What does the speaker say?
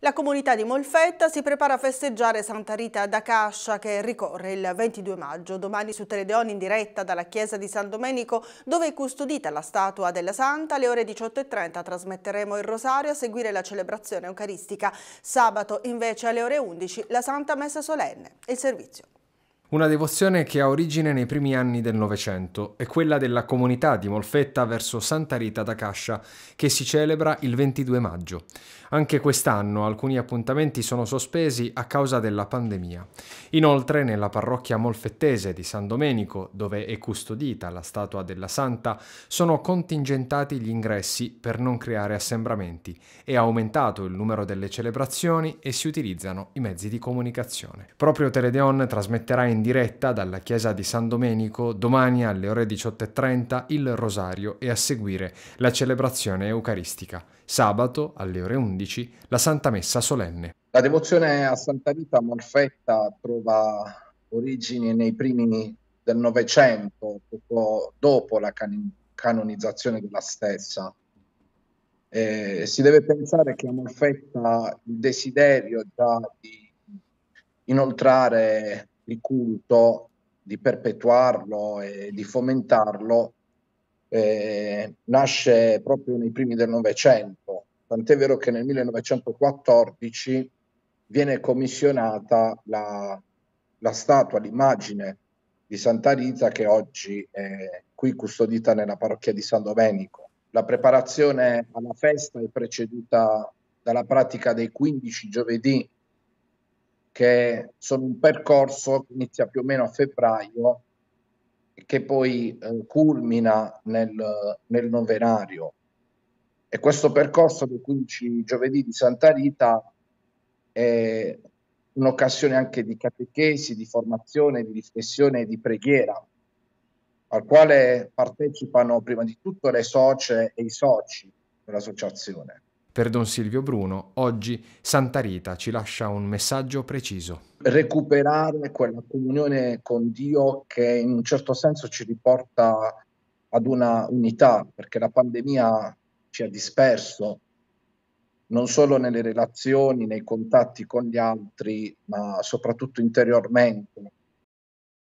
La comunità di Molfetta si prepara a festeggiare Santa Rita da Cascia che ricorre il 22 maggio, domani su Teledeon in diretta dalla chiesa di San Domenico dove è custodita la statua della Santa. Alle ore 18.30 trasmetteremo il rosario a seguire la celebrazione eucaristica. Sabato invece alle ore 11 la Santa Messa Solenne. Il servizio. Una devozione che ha origine nei primi anni del Novecento è quella della comunità di Molfetta verso Santa Rita da Cascia, che si celebra il 22 maggio. Anche quest'anno alcuni appuntamenti sono sospesi a causa della pandemia. Inoltre, nella parrocchia molfettese di San Domenico, dove è custodita la statua della Santa, sono contingentati gli ingressi per non creare assembramenti, è aumentato il numero delle celebrazioni e si utilizzano i mezzi di comunicazione. Proprio Teledeon trasmetterà in diretta dalla chiesa di San Domenico domani alle ore 18.30 il rosario e a seguire la celebrazione eucaristica. Sabato alle ore 11 la Santa Messa solenne. La devozione a Santa Rita Morfetta trova origini nei primi del Novecento, poco dopo la can- canonizzazione della stessa. Eh, si deve pensare che a Morfetta il desiderio già di inoltrare di culto, di perpetuarlo e di fomentarlo, eh, nasce proprio nei primi del Novecento. Tant'è vero che nel 1914 viene commissionata la, la statua, l'immagine di Santa Rita che oggi è qui custodita nella parrocchia di San Domenico. La preparazione alla festa è preceduta dalla pratica dei 15 giovedì che sono un percorso che inizia più o meno a febbraio e che poi eh, culmina nel, nel novenario. E questo percorso dei 15 giovedì di Santa Rita è un'occasione anche di catechesi, di formazione, di riflessione e di preghiera, al quale partecipano prima di tutto le socie e i soci dell'associazione. Per Don Silvio Bruno, oggi Santa Rita ci lascia un messaggio preciso. Recuperare quella comunione con Dio che in un certo senso ci riporta ad una unità, perché la pandemia ci ha disperso, non solo nelle relazioni, nei contatti con gli altri, ma soprattutto interiormente